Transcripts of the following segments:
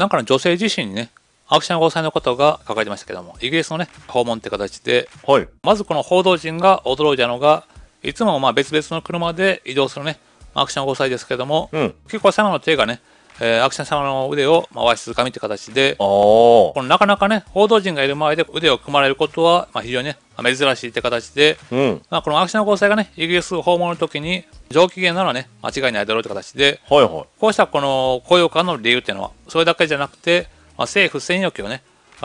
なんかの女性自身にね、アクション交際のことが書かれてましたけども、イギリスのね、訪問って形で、はい、まずこの報道陣が驚いたのが、いつもまあ別々の車で移動するね、アクション交際ですけども、うん、結構最後の手がね、えー、アクション様の腕を、回しづかみって形で、このなかなかね、報道陣がいる前で腕を組まれることは、まあ、非常にね、珍しいって形で、うん、まあ、このアクションの交際がね、イギリス訪問の時に、上機嫌ならね、間違いないだろうって形で、はいはい、こうしたこの高揚感の理由っていうのは、それだけじゃなくて、まあ、政府専用機をね、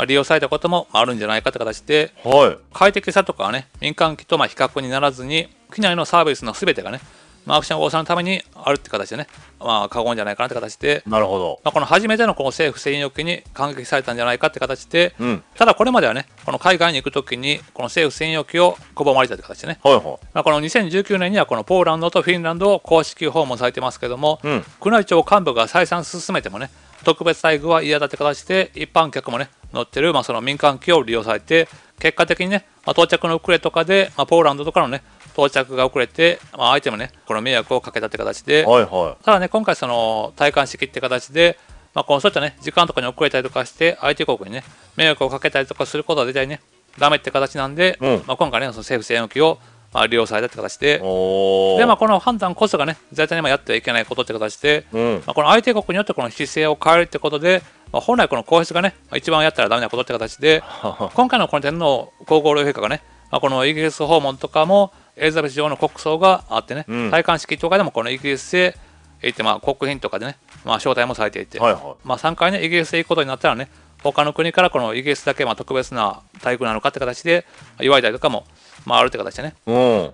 利用されたこともあるんじゃないかって形で、はい、快適さとかはね、民間機とま比較にならずに、機内のサービスの全てがね、まあ、クション王さんのためにあるって形でね、まあ、過言じゃないかなって形で、なるほど、まあ、この初めてのこの政府専用機に感激されたんじゃないかって形で、うん、ただこれまではね、この海外に行くときに、この政府専用機を拒まれたって形でね、はいはいまあ、この2019年にはこのポーランドとフィンランドを公式訪問されてますけども、うん、宮内庁幹部が再三進めてもね、特別待遇は嫌だって形で、一般客もね、乗ってる、まあ、その民間機を利用されて、結果的にね、まあ、到着の遅れとかで、まあ、ポーランドとかのね、到着が遅れて、まあ、相手もねこの迷惑をかけたって形で、はいはい、ただね今回その体感式って形で、まあ、このそういったね時間とかに遅れたりとかして相手国にね迷惑をかけたりとかすることは絶対ねダメって形なんで、うん、まあ、今回ねその政府専用機をまあ、利用されたって形で、でまあ、この判断こそがね、絶対にやってはいけないことって形で、うん、まあ、この相手国によってこの姿勢を変えるってことで、まあ、本来この皇室がね、まあ、一番やったらダメなことって形で、今回のこの天皇皇后両陛下がね、まあ、このイギリス訪問とかも、エリザベス女王の国葬があってね、うん、戴冠式とかでもこのイギリスへ行って、まあ、国賓とかでね、まあ、招待もされていて、はいはい、まあ、3回ね、イギリスへ行くことになったらね、他の国からこのイギリスだけまあ特別な体育なのかって形で祝いたりとかも、まあ、あるって形でね、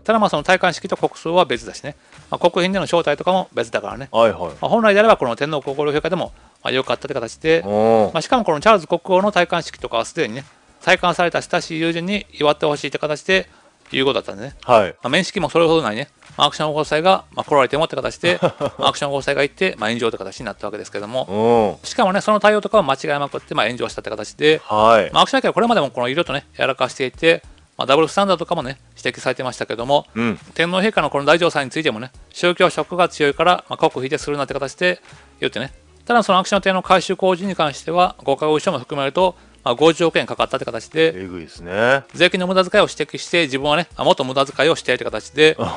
ただまあその戴冠式と国葬は別だしね、まあ、国賓での招待とかも別だからね、はいはいまあ、本来であればこの天皇皇后両陛下でもまあ良かったって形で、まあ、しかもこのチャールズ国王の戴冠式とかはすでにね、戴冠された親しい友人に祝ってほしいって形で、いうことだったんでね、はいまあ、面識もそれほどないね、まあ、アクション法際が、まあ、来られてもって形で アクション法際が行って、まあ、炎上って形になったわけですけどもしかもねその対応とかは間違いまくって、まあ、炎上したって形で、はいまあ、アクション界はこれまでもこの色とねやらかしていてまあ、ダブルスタンダードとかもね指摘されてましたけども、うん、天皇陛下のこの大乗祭についてもね宗教色が強いから、まあ、国否定するなって形で言ってねただそのアクション艇の改修工事に関しては合格を一も含めるとまあ、50億円かかったって形で、えぐいですね。税金の無駄遣いを指摘して、自分はね、もっと無駄遣いをしている形で、ま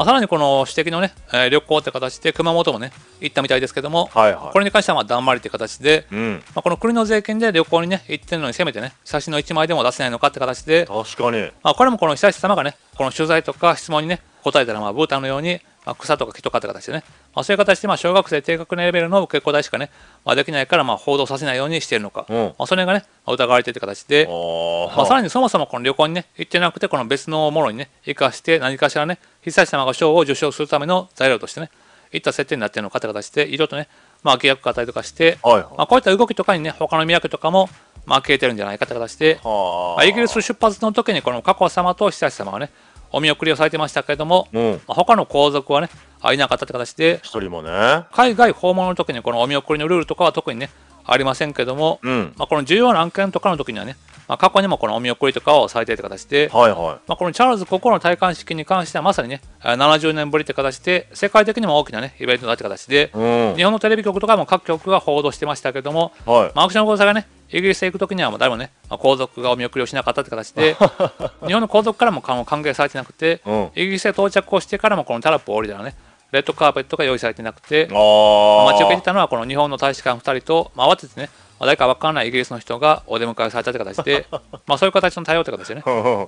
あ、さらにこの指摘のね、えー、旅行って形で、熊本もね、行ったみたいですけども、はいはい、これに関してはまあだんまりって形で、うん、まあ、この国の税金で旅行にね、行ってるのに、せめてね、写真の1枚でも出せないのかって形で、確かに。まあ、これもこの久石様がね、この取材とか質問にね、答えたら、まあ、ブータンのように、ま草とか木とかって形でね、まあ、そういう形でまあ小学生低学年レベルの結構大しかね、まあ、できないからまあ報道させないようにしているのか、うん、まあ、それがね、疑われてるいう形で、まあ、さらにそもそもこの旅行にね行ってなくてこの別のものにね生かして何かしらね被災者様が賞を受賞するための材料としてねいった設定になっているのかって形でいろいろとね、まあ、契約がったりとかして、はいまあ、こういった動きとかにね他の都とかもまあ、消えてるんじゃないかって形で、まあ、イギリス出発の時にこの佳子様と久者様がねお見送りをされてましたけれども、うん、まあ、他の皇族はね、会えなかったって形で、一人もね、海外訪問の時にこのお見送りのルールとかは特にね、ありませんけども、うん、まあ、この重要な案件とかの時にはね、まあ、過去にもこのお見送りとかをされている形で、はいはい、まあ、このチャールズ国王の戴冠式に関してはまさにね70年ぶりという形で世界的にも大きな、ね、イベントだなった形で、うん、日本のテレビ局とかも各局が報道してましたけども、はいまあ、アクション講座がねイギリスへ行く時にはもう誰もね、まあ、皇族がお見送りをしなかったって形で 日本の皇族からも歓迎されてなくて、うん、イギリスへ到着をしてからもこのタラップを降りたらねレッドカーペットが用意されてなくて待ち受けてたのはこの日本の大使館2人と、まあ、慌ててね誰か分からないイギリスの人がお出迎えされたという形で まあそういう形の対応という形でね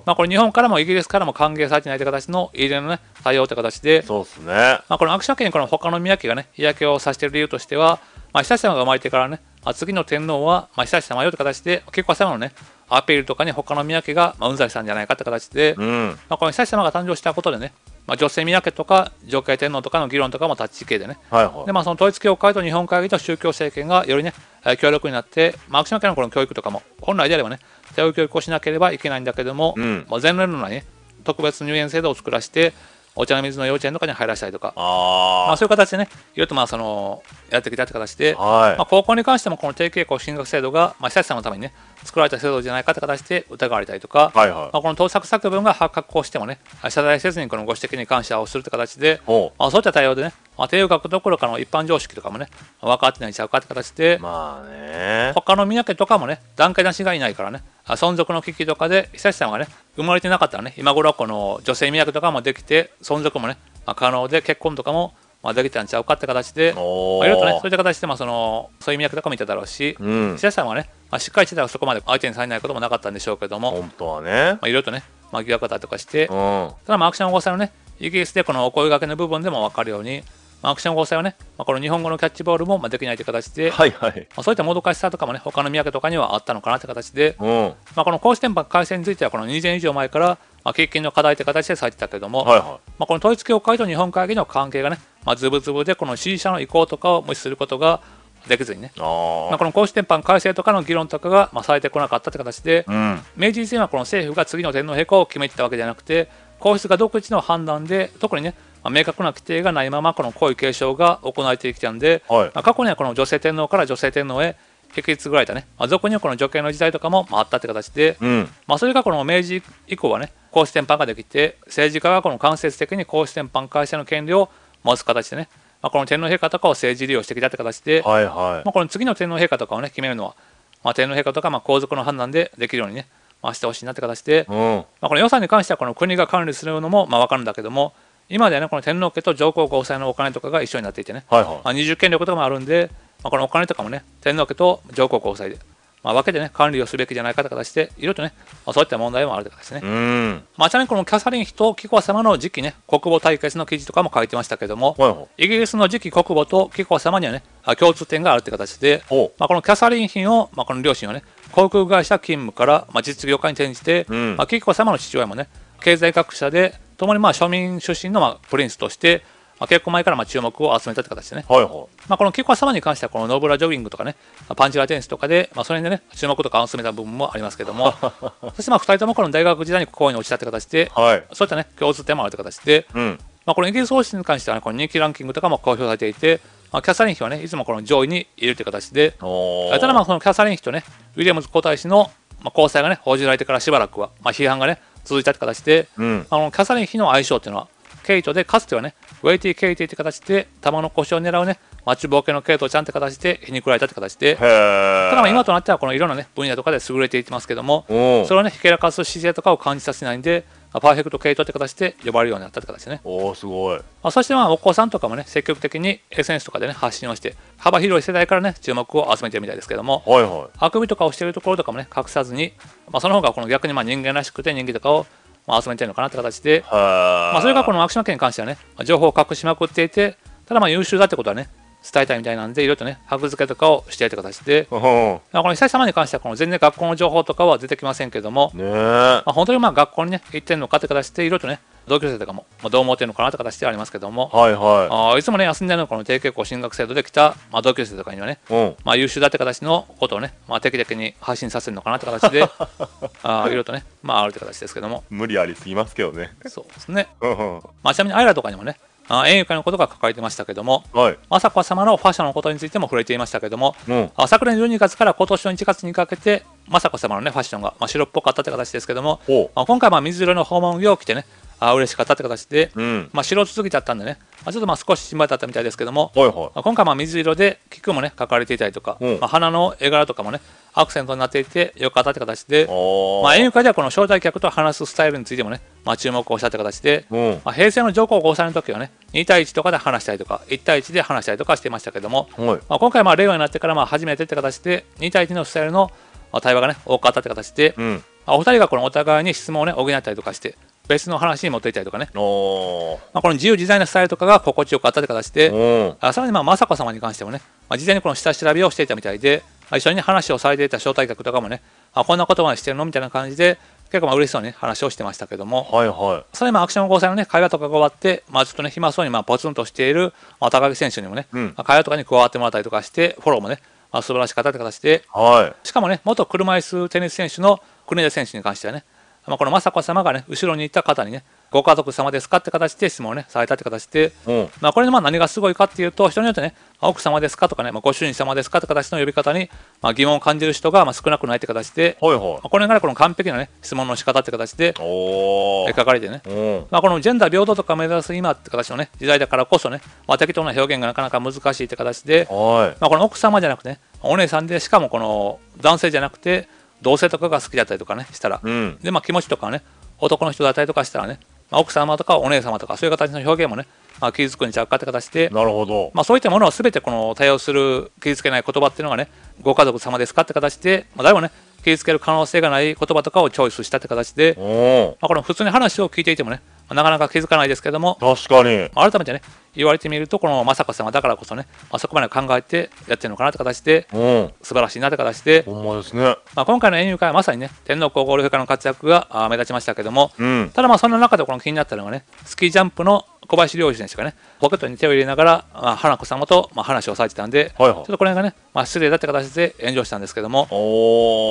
まあこれ日本からもイギリスからも歓迎されてないという形の入れの、ね、対応という形でそうすね、まあ、このアクションにこの他の宮家がね嫌気をさせている理由としては、まあ、久志様が生まれてからね次の天皇は、まあ、久志様よという形で結構最後のねアピールとかね、他の宮家が、まあ、うんざりしたんじゃないかって形で、うん、まあ、この久様が誕生したことでね、まあ、女性宮家とか上系天皇とかの議論とかも立ち消えでね、はいはい、でまあ、その統一教会と日本会議と宗教政権がよりね、協力になって、まあ、アク家のの教育とかも、本来であればね、教育をしなければいけないんだけども、うん、まあ、前例のない、ね、特別入園制度を作らせて、お茶の水の幼稚園とかに入らせたりとかまあ、そういう形でねいろいろとまあそのやってきたって形で、はい、まあ、高校に関してもこの定期校進学制度が、まあ、久志さんのためにね作られた制度じゃないかって形で疑われたりとか、はいはい、まあ、この盗作作文が発覚をしてもね謝罪せずにこのご指摘に感謝をするって形で、まあ、そういった対応でね、まあ、学どころかの一般常識とかもね分かってないちゃうかって形で、まあね、他の宮家とかもね段階なしがいないからね存続の危機とかで久志さんがね生まれてなかったらね、今頃はこの女性脈とかもできて、存続もね、まあ、可能で結婚とかもまあ、できたんちゃうかって形で、まあ、いろいろとね、そういった形で、まあ、その、そういう脈とかもいただろうし、うん、さんはね、まあ、しっかりしてたらそこまで相手にされないこともなかったんでしょうけども、本当はね、まあ、いろいろとね、まあ、疑惑だとかして、うん、ただ、まあ、アクションお子さんのね、イギリスでこのお声がけの部分でも分かるように、まあ、アクション合成はね、まあ、この日本語のキャッチボールもまあできないという形で、はいはい、まあ、そういったもどかしさとかもね、他の土産とかにはあったのかなという形で、うん、まあ、この公式転換改正については、この2年以上前から、まあ、喫緊の課題という形でされてたけれども、はいはい、まあ、この統一教会と日本会議の関係がね、まあ、ずぶずぶで、この支持者の意向とかを無視することが、できずにね、まあ、この公式転換改正とかの議論とかが、まあ、されてこなかったという形で、うん、明治維新はこの政府が次の天皇陛下を決めてたわけじゃなくて、皇室が独自の判断で、特にね、まあ、明確な規定がないままこの皇位継承が行われてきたんで、はいまあ、過去にはこの女性天皇から女性天皇へ引き継ぐられたね、まあ、俗にはこの女系の時代とかもあったって形で、うん、まあ、それがこの明治以降はね皇室転範ができて政治家がこの間接的に皇室転範会社の権利を持つ形でね、まあ、この天皇陛下とかを政治利用してきたって形で、はいはい、まあ、この次の天皇陛下とかをね決めるのは、まあ、天皇陛下とかまあ皇族の判断でできるようにね、まあ、してほしいなって形で、うん、まあ、この予算に関してはこの国が管理するのもまあ分かるんだけども、今ではねこの天皇家と上皇ご夫妻のお金とかが一緒になっていてね、はいはい、まあ、二重権力とかもあるんで、まあ、このお金とかもね天皇家と上皇ご夫妻で、まあ、分けてね管理をすべきじゃないかという形でいろいろとね、まあ、そういった問題もあるという形ですね、まあ、ちなみにこのキャサリン妃と紀子様の次期ね国母対決の記事とかも書いてましたけども、はいはい、イギリスの次期国母と紀子様にはね共通点があるという形で、まあ、このキャサリン妃を、まあ、この両親はね航空会社勤務から、まあ、実業家に転じて、うん、まあ、紀子様の父親もね経済学者で共にまあ庶民出身のまあプリンスとしてまあ、結構前からまあ注目を集めたって形でね、はいはいまあ、この菊花様に関してはこのノーブラジョギングとかねパンチラテンスとかで、まあ、それでね注目とかを集めた部分もありますけども そしてまあ2人ともこの大学時代に恋に落ちたって形で、はい、そういったね共通点もあるって形で、うん、まあ、このイギリス王室に関しては、ね、この人気ランキングとかも公表されていて、まあ、キャサリン妃はねいつもこの上位にいるという形でただまあそのキャサリン妃とねウィリアムズ皇太子のまあ交際がね報じられてからしばらくは、まあ、批判がね続いたって形で、うん、あのキャサリン妃の愛称っていうのはケイトでかつてはねウェイティ・ケイティって形で玉の腰を狙うね待ちぼうけのケイトちゃんって形で皮肉られたって形でただまあ今となってはこのいろんなね分野とかで優れていってますけどもそれをねひけらかす姿勢とかを感じさせないんでパーフェクト系統って形で呼ばれるようになったって形ね。おおすごい。まあ、そしてまあお子さんとかもね積極的に SNS とかでね発信をして幅広い世代からね注目を集めてるみたいですけども、はいはい、あくびとかをしてるところとかもね隠さずに、まあ、その方がこの逆にまあ人間らしくて人気とかをまあ集めてるのかなって形で、まあ、それがこのアクション系に関してはね情報を隠しまくっていてただまあ優秀だってことはね伝えたいみたいなんで、いろいろとね、ハブ付けとかをしてやっと形で、まあ、この久災様に関しては、この全然学校の情報とかは出てきませんけども、ねまあ、本当にまあ学校にね、行ってるのかって形で、いろいろとね、同級生とかも、まあ、どう思ってるのかなって形でありますけども、はいはい、あいつもね、休んでるのこの定型校進学制度で来た、まあ、同級生とかにはね、うん、まあ、優秀だって形のことをね、まあ、定期的に発信させるのかなって形で、あいろいろとね、まあ、あるって形ですけども。無理ありすぎますけどね。そうですね。まあ、ちなみに、アイラとかにもね、園遊会のことが書かれてましたけども、はい、雅子様のファッションのことについても触れていましたけども、うん、昨年12月から今年の1月にかけて雅子様の、ね、ファッションが、まあ、白っぽかったって形ですけども、まあ、今回まあ水色の訪問着を着てねあ嬉しかったって形で、うん、まあ、白続きだったんでね、まあ、ちょっとまあ少し心配だったみたいですけども、はいはいまあ、今回まあ水色で菊もね描かれていたりとか、うん、まあ、花の絵柄とかもねアクセントになっていてよかったって形で、まあ、演歌ではこの招待客と話すスタイルについてもね、まあ、注目をしたって形で、うん、まあ、平成の上皇后さんの時はね2対1とかで話したりとか1対1で話したりとかしていましたけども、はい、まあ、今回まあ令和になってからまあ初めてって形で2対1のスタイルの対話がね多かったって形で、うん、お二人がこのお互いに質問をね補ったりとかして別の話に持っていったりとかね、まあ、この自由自在なスタイルとかが心地よかったという形で、あさらにまあ雅子様に関してもね、まあ、事前にこの下調べをしていたみたいで、まあ、一緒に話をされていた招待客とかもね、あこんなことまでしてるのみたいな感じで、結構まあ嬉しそうに、ね、話をしてましたけども、はいはい、それもアクション交際の、ね、会話とかが終わって、まあ、ちょっとね暇そうにまあポツンとしている、まあ、高木選手にもね、うん、会話とかに加わってもらったりとかしてフォローもね、まあ、素晴らしかったという形で、はい、しかもね元車椅子テニス選手の国枝選手に関してはねまこの雅子さまがね後ろにいた方にねご家族様ですかって形で質問をねされたって形で、うん、まあ、これでまあ何がすごいかっていうと人によってね奥様ですかとかね、まあ、ご主人様ですかって形の呼び方に、まあ、疑問を感じる人がまあ少なくないって形で、はいはい、まあ、これからこの完璧なね質問の仕方って形で書かれてね、まあ、このジェンダー平等とか目指す今って形のね時代だからこそね、まあ、適当な表現がなかなか難しいって形で、まあ、この奥様じゃなくて、ね、お姉さんでしかもこの男性じゃなくて同性とかが好きだったりとかねしたら、うん、でまあ気持ちとかね男の人だったりとかしたらね、まあ、奥様とかお姉様とかそういう形の表現もね、まあ、傷つくんちゃうかって形でなるほど、まあ、そういったものを全てこの対応する傷つけない言葉っていうのがねご家族様ですかって形で、まあ、誰もね傷つける可能性がない言葉とかをチョイスしたって形で、まあ、この普通に話を聞いていてもねなかなか気づかないですけども確かに改めてね言われてみるとこの雅子さんはだからこそね、あ、そこまで考えてやってるのかなって形で、うん、素晴らしいなって形でほんまですね、まあ、今回の演遊会はまさにね天皇皇后両陛下の活躍が目立ちましたけども、うん、ただまあそんな中でこの気になったのがねスキージャンプの小林陵侑選手がねポケットに手を入れながら、まあ、花子様と、まあ、話をされてたんで、はいはい、ちょっとこれがね、まあ、失礼だって形で炎上したんですけども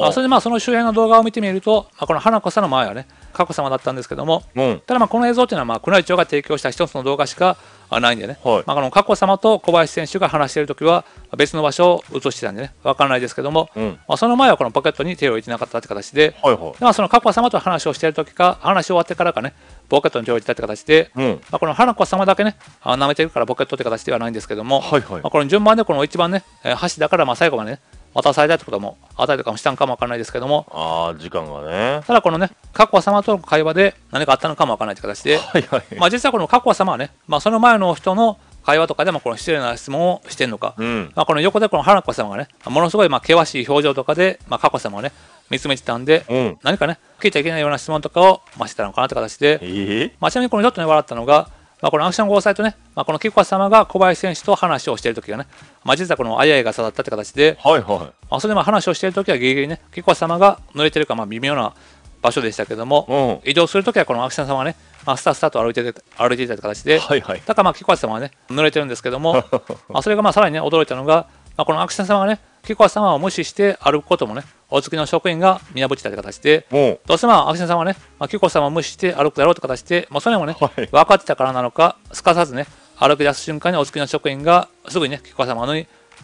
あそれでまあその周辺の動画を見てみると、まあ、この花子さんの前はね佳子様だったんですけども、うん、ただまあこの映像っていうのは、まあ、宮内庁が提供した一つの動画しかあないんでね、はいまあ、あの佳子さまと小林選手が話している時は別の場所を移してたんでね分からないですけども、うん、まあ、その前はこのポケットに手を入れてなかったって形ではいはい、でまあ、その佳子さまと話をしている時か話終わってからかねポケットに手を入れたって形で、うん、まあ、この花子様だけね舐めてるからポケットって形ではないんですけども、はいはい、まあ、この順番でこの一番ね橋だからまあ最後までね渡されたってこともあったりとかもしたんかもわからないですけども、ああ、時間がね。ただこのね、佳子様との会話で何かあったのかもわからないって形で、はいはい、まあ実はこの佳子様はね、まあその前の人の会話とかでもこの失礼な質問をしてるのか、うん、まあ、この横でこの花子様がねものすごいまあ険しい表情とかで、まあ、佳子様をね見つめてたんで、うん、何かね聞いちゃいけないような質問とかを、まあ、してたのかなって形で、えー、まあ、ちなみにこのちょっとね笑ったのがまあ、このアクションゴーサイとね、まあ、このキコワ様が小林選手と話をしている時がね、まあ、実はこのあやいが刺さったって形で、はいはいまあ、それでまあ話をしている時はギリギリね、キコワ様が濡れてるかまあ微妙な場所でしたけども、うん、移動する時はこのアクション様がね、まあ、スタスタと歩いて歩いていた形で、はいはい、だからまあキコワ様はね、濡れてるんですけども、まあそれがまあさらにね、驚いたのが、まあ、このアクション様がね、菊川様を無視して歩くこともね、お付きの職員が皆ぶたって形で、どうせまあ、秋篠さんはね、まあ、菊子様を無視して歩くだろうって形で、まあ、それもね、はい、分かってたからなのか、すかさずね、歩き出す瞬間にお付きの職員が、すぐにね、菊子様の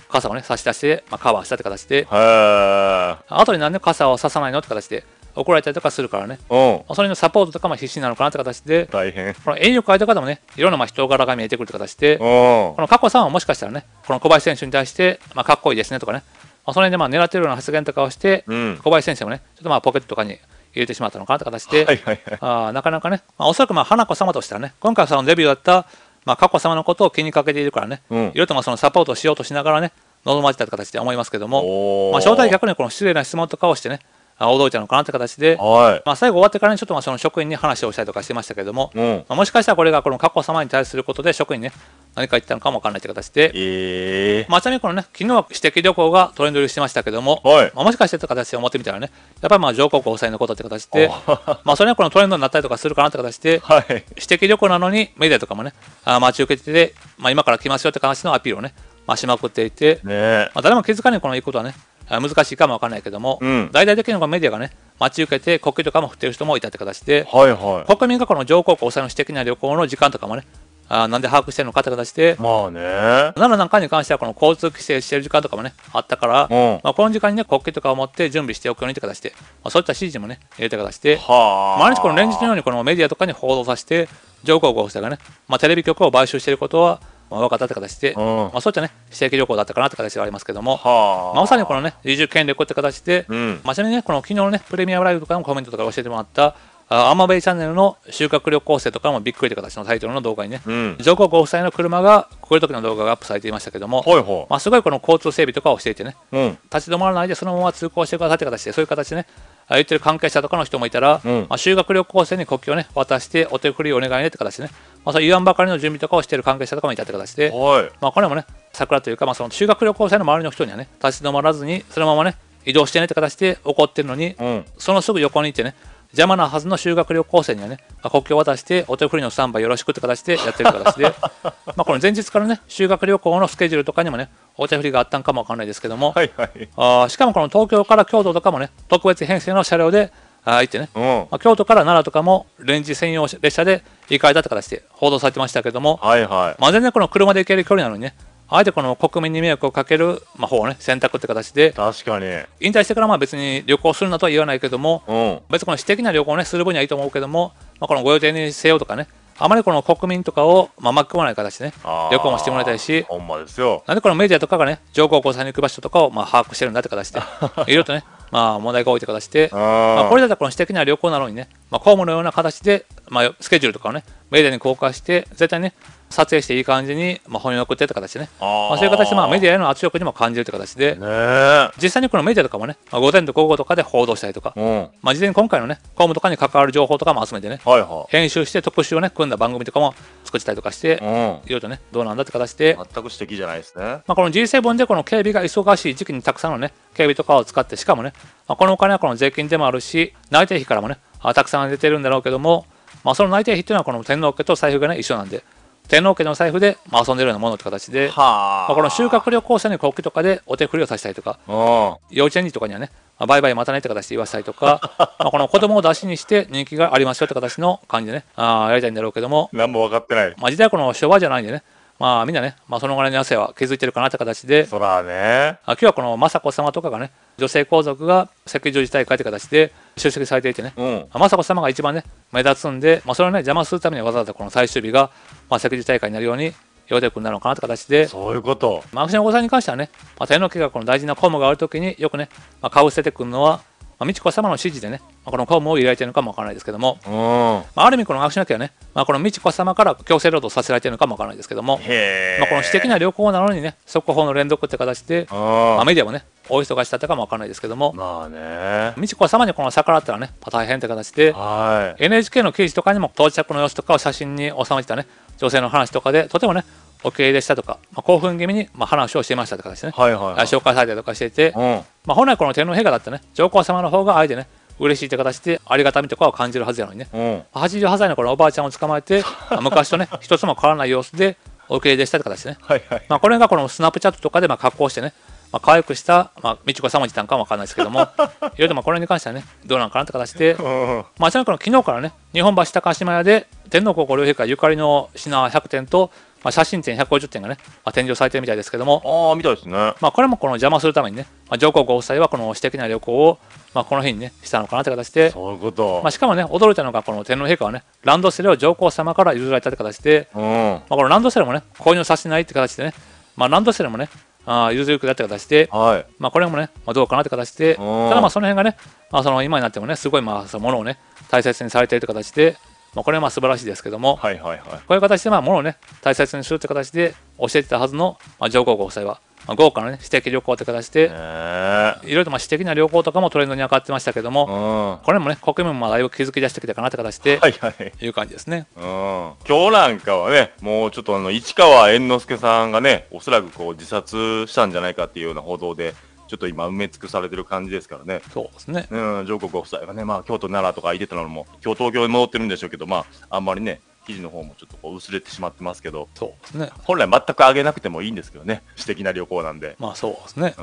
傘をね、差し出して、まあ、カバーしたって形で、後になんで傘を差さないのって形で、怒られたりとかするからね、うん、それのサポートとかも必死なのかなって形で、大変この栄誉会とかでもね、いろんなまあ人柄が見えてくるって形で、この過去さんはもしかしたらね、この小林選手に対して、まあ、かっこいいですねとかね、まあ、その辺でまあ狙ってるような発言とかをして、うん、小林選手もね、ちょっとまあポケットとかに入れてしまったのかなって形で、はいはいはい、あなかなかね、まあ、おそらくまあ花子様としたらね、今回そのデビューだった、まあ、佳子様のことを気にかけているからね、いろいろとまそのサポートしようとしながらね、望まれた形で思いますけども、まあ、正体逆にこの失礼な質問とかをしてね、驚いたのかなって形で、はい、まあ、最後終わってからにちょっとまあその職員に話をしたりとかしてましたけども、うん、まあ、もしかしたらこれがこの佳子様に対することで職員ね何か言ったのかもわからないという形で、えー、まあ、ちなみにこのね昨日は私的旅行がトレンド入りしてましたけども、はい、まあ、もしかしてという形で思ってみたらねやっぱりまあ上皇后夫妻のことって形で まあそれはこのトレンドになったりとかするかなって形で、はい、私的旅行なのにメディアとかもねあ待ち受けてて、まあ、今から来ますよって形のアピールをね、まあ、しまくっていて、ねまあ、誰も気づかないこのいいことはね難しいかもわからないけども、うん、大々的にメディアがね待ち受けて国旗とかも振ってる人もいたって形で、はいはい、国民がこの上皇后さんの私的な旅行の時間とかもねあなんで把握してるのかって形で、まあね、奈良なんかに関してはこの交通規制してる時間とかもねあったから、うん、まあ、この時間にね国旗とかを持って準備しておくようにって形で、まあ、そういった指示もね入れた形で毎日この連日のようにこのメディアとかに報道させて上皇后夫妻がね、まあ、テレビ局を買収していることはまあ、分かったって形で、うん、まあ、そうじゃね、非正規旅行だったかなって形がありますけども、まあ、まさにこのね、移住権力って形で、うん、まあ、ちなみにね、この昨日のね、プレミアムライブとかのコメントとか教えてもらった、アマベイチャンネルの修学旅行生とかもびっくりという形のタイトルの動画にね、うん、上皇ご夫妻の車がこれ時の動画がアップされていましたけども、はいはいまあ、すごいこの交通整備とかをしていてね、うん、立ち止まらないでそのまま通行してくださいという形でそういう形でね言ってる関係者とかの人もいたら、うん、まあ、修学旅行生に国旗をね渡してお手振りをお願いねって形でね、まあ、そう言わんばかりの準備とかをしている関係者とかもいたって形で、まあ、これもね桜というか、まあ、その修学旅行生の周りの人にはね立ち止まらずにそのままね移動してねって形で怒ってるのに、うん、そのすぐ横にいてね邪魔なはずの修学旅行生にはね、国境を渡して、お手振りのスタンバイよろしくって形でやってる形で、まあこの前日からね、修学旅行のスケジュールとかにもね、お手振りがあったんかもわかんないですけども、はいはい、あしかもこの東京から京都とかもね、特別編成の車両であ行ってね、まあ、京都から奈良とかもレンジ専用列車で行かれたって形で報道されてましたけども、はいはいまあ、全然この車で行ける距離なのにね、あえてこの国民に迷惑をかける、まあ、方をね選択って形で確かに引退してからまあ別に旅行するなとは言わないけども、うん、別にこの私的な旅行をねする分にはいいと思うけども、まあ、このご予定にせよとかねあまりこの国民とかを、まあ、巻き込まない形でね旅行もしてもらいたいしほんまですよなんでこのメディアとかがね上皇后さんに行く場所とかをまあ把握してるんだって形で いろいろとねまあ問題が多いという形で、まあ、これだったらこの私的な旅行なのにね、まあ、公務のような形で、まあ、スケジュールとかをねメディアに公開して絶対ね撮影していい感じに、まあ、翻訳ってって形でね、まあ、そういう形で、まあ、メディアへの圧力にも感じるって形で、実際にこのメディアとかもね、まあ、午前と午後とかで報道したりとか、うん、まあ、事前に今回のね、公務とかに関わる情報とかも集めてね、はいは編集して特集をね、組んだ番組とかも作ったりとかして、いろいろとね、どうなんだって形で、全く素敵じゃないですね。まあ、この G7 でこの警備が忙しい時期にたくさんのね、警備とかを使って、しかもね、まあ、このお金はこの税金でもあるし、内定費からもね、たくさん出てるんだろうけども、まあ、その内定費っていうのはこの天皇家と財布がね、一緒なんで、天皇家の財布で、まあ、遊んでるようなものって形で、まあ、この収穫旅行者に国旗とかでお手振りをさせたりとか幼稚園児とかにはね、まあ、バイバイ待たいって形で言わせたりとかまあこの子供を出しにして人気がありますよって形の感じでねあやりたいんだろうけども何も分かってない、まあ、時代はこの昭和じゃないんでねまあみんなね、まあ、そのぐらいの汗は気づいてるかなって形でそらねあ今日はこの雅子様とかがね女性皇族が赤十字大会って形で出席されていてね、うん、雅子様が一番ね目立つんで、まあ、それをね邪魔するためにわざわざこの最終日が、まあ、赤十字大会になるようにヨくんなのかなって形でそういうことまあ、秋篠子さんに関してはね、まあ、手の家がこの大事な公務がある時によくね、まあ、顔捨ててくるのはまあ、美智子様の指示でね、まあ、この公務を開いているのかもわからないですけども、まあ、ある意味この学習なきゃね、まあ、この美智子様から強制労働させられているのかもわからないですけども、まあ、この私的な旅行なのにね速報の連続って形で、まあ、メディアもねお忙しだったかもわからないですけども、まあね、美智子様にこの逆らったらね大変って形で、NHK の記事とかにも到着の様子とかを写真に収めてたね女性の話とかでとてもねお受け入したとか、まあ、興奮気味にまあ話をしていましたとかですね、はいはいはい、紹介されたりとかしていて、うん、まあ、本来この天皇陛下だったね上皇様の方があえてね嬉しいって形でありがたみとかを感じるはずやのにね、うん、88歳のこおばあちゃんを捕まえて 昔とね一つも変わらない様子でお受け入れしたって形でね、はいはい、まあ、これがこのスナップチャットとかでまあ加工してねまあ、可愛くした、まあ、美智子様にしたんかも分かんないですけども、いろいろまあこれに関してはね、どうなんかなって形で、まあ、ちなみに昨日からね、日本橋高島屋で天皇皇后両陛下ゆかりの品100点と、まあ、写真展150点がね、まあ、展示されてるみたいですけども、ああ、みたいですね。まあ、これもこの邪魔するためにね、まあ、上皇ご夫妻はこの私的な旅行を、まあ、この日にね、したのかなって形で、そういうこと。まあ、しかもね、驚いたのが、この天皇陛下はね、ランドセルを上皇様から譲られたって形で、うん、まあ、このランドセルもね、購入させないって形でね、まあ、ランドセルもね、あ譲り受けだって形で、はい、まあ、これもね、まあ、どうかなって形で、ただまあその辺がね、まあ、その今になってもね、すごいまあそのものをね、大切にされているって形で、まあ、これはまあ素晴らしいですけども、はいはいはい、こういう形でまあものをね大切にするという形で教えてたはずの、まあ、上皇ご夫妻は、まあ、豪華な、ね、私的旅行という形でいろいろとまあ私的な旅行とかもトレンドに上がってましたけども、うん、これもね国民もだいぶ気づき出してきたかなという形で、はいはい、いう感じですね、うん、今日なんかはねもうちょっとあの市川猿之助さんがねおそらくこう自殺したんじゃないかっていうような報道で。ちょっと今埋め尽くされてる感じですからね。そうですね。うん、上皇夫妻がね、まあ京都、奈良とか行ってたのも、今日東京に戻ってるんでしょうけど、まああんまりね、記事の方もちょっとこう薄れてしまってますけど、そうですね。本来全く上げなくてもいいんですけどね、私的な旅行なんで。まあそうですね。う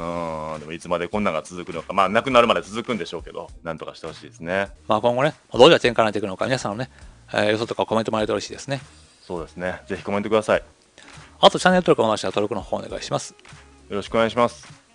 ん、でもいつまでこんなんが続くのか、まあなくなるまで続くんでしょうけど、なんとかしてほしいですね。まあ今後ね、どうじゃ展開になっていくのか、皆さんのね、えー、予想とかコメントもらえて嬉しいですね。そうですね。ぜひコメントください。あとチャンネル登録もなしは登録の方お願いします。よろしくお願いします。